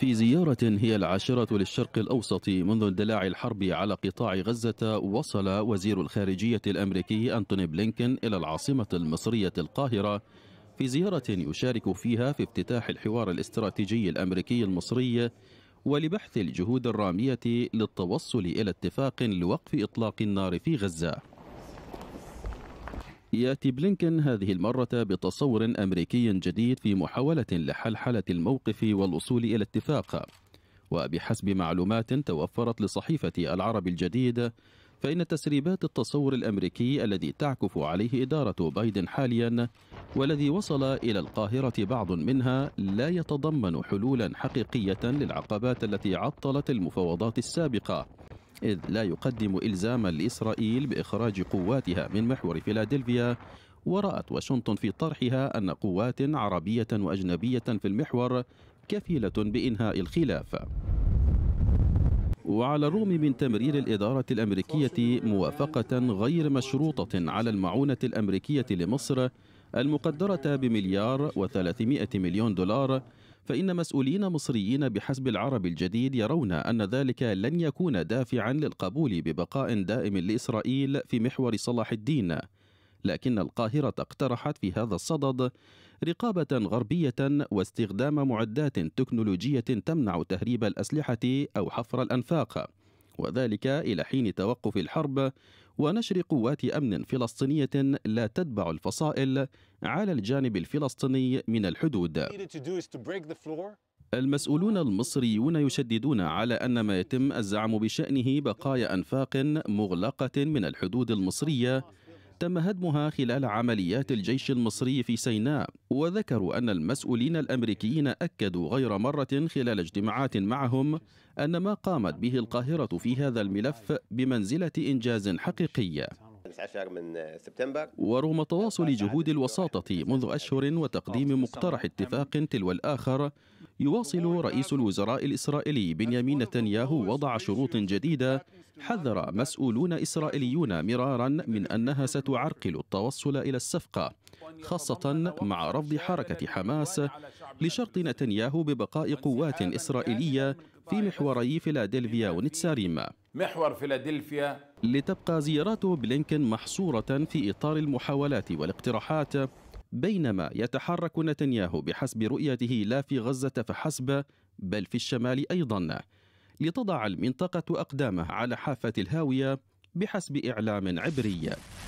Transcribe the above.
في زيارة هي العاشرة للشرق الأوسط منذ اندلاع الحرب على قطاع غزة وصل وزير الخارجية الأمريكي أنتوني بلينكن إلى العاصمة المصرية القاهرة في زيارة يشارك فيها في افتتاح الحوار الاستراتيجي الأمريكي المصري ولبحث الجهود الرامية للتوصل إلى اتفاق لوقف إطلاق النار في غزة يأتي بلينكن هذه المرة بتصور أمريكي جديد في محاولة لحلحلة الموقف والوصول إلى اتفاق وبحسب معلومات توفرت لصحيفة العرب الجديد فإن تسريبات التصور الأمريكي الذي تعكف عليه إدارة بايدن حاليا والذي وصل إلى القاهرة بعض منها لا يتضمن حلولا حقيقية للعقبات التي عطلت المفاوضات السابقة إذ لا يقدم إلزاما لإسرائيل بإخراج قواتها من محور فيلادلفيا ورأت واشنطن في طرحها أن قوات عربية وأجنبية في المحور كفيلة بإنهاء الخلاف وعلى الرغم من تمرير الإدارة الأمريكية موافقة غير مشروطة على المعونة الأمريكية لمصر المقدرة بمليار وثلاثمائة مليون دولار فإن مسؤولين مصريين بحسب العرب الجديد يرون أن ذلك لن يكون دافعا للقبول ببقاء دائم لإسرائيل في محور صلاح الدين لكن القاهرة اقترحت في هذا الصدد رقابة غربية واستخدام معدات تكنولوجية تمنع تهريب الأسلحة أو حفر الأنفاق وذلك إلى حين توقف الحرب ونشر قوات أمن فلسطينية لا تتبع الفصائل على الجانب الفلسطيني من الحدود المسؤولون المصريون يشددون على أن ما يتم الزعم بشأنه بقايا أنفاق مغلقة من الحدود المصرية تم هدمها خلال عمليات الجيش المصري في سيناء وذكروا أن المسؤولين الأمريكيين أكدوا غير مرة خلال اجتماعات معهم أن ما قامت به القاهرة في هذا الملف بمنزلة إنجاز حقيقي عشر من سبتمبر ورغم تواصل جهود الوساطة منذ أشهر وتقديم مقترح اتفاق تلو الآخر يواصل رئيس الوزراء الإسرائيلي بنيامين نتنياهو وضع شروط جديدة حذر مسؤولون إسرائيليون مرارا من أنها ستعرقل التوصل إلى الصفقة خاصة مع رفض حركة حماس لشرط نتنياهو ببقاء قوات إسرائيلية في محوري فيلادلفيا ونتساريما محور فيلادلفيا لتبقى زياراته بلينكن محصورة في إطار المحاولات والاقتراحات بينما يتحرك نتنياهو بحسب رؤيته لا في غزة فحسب بل في الشمال أيضا لتضع المنطقة أقدامه على حافة الهاوية بحسب إعلام عبري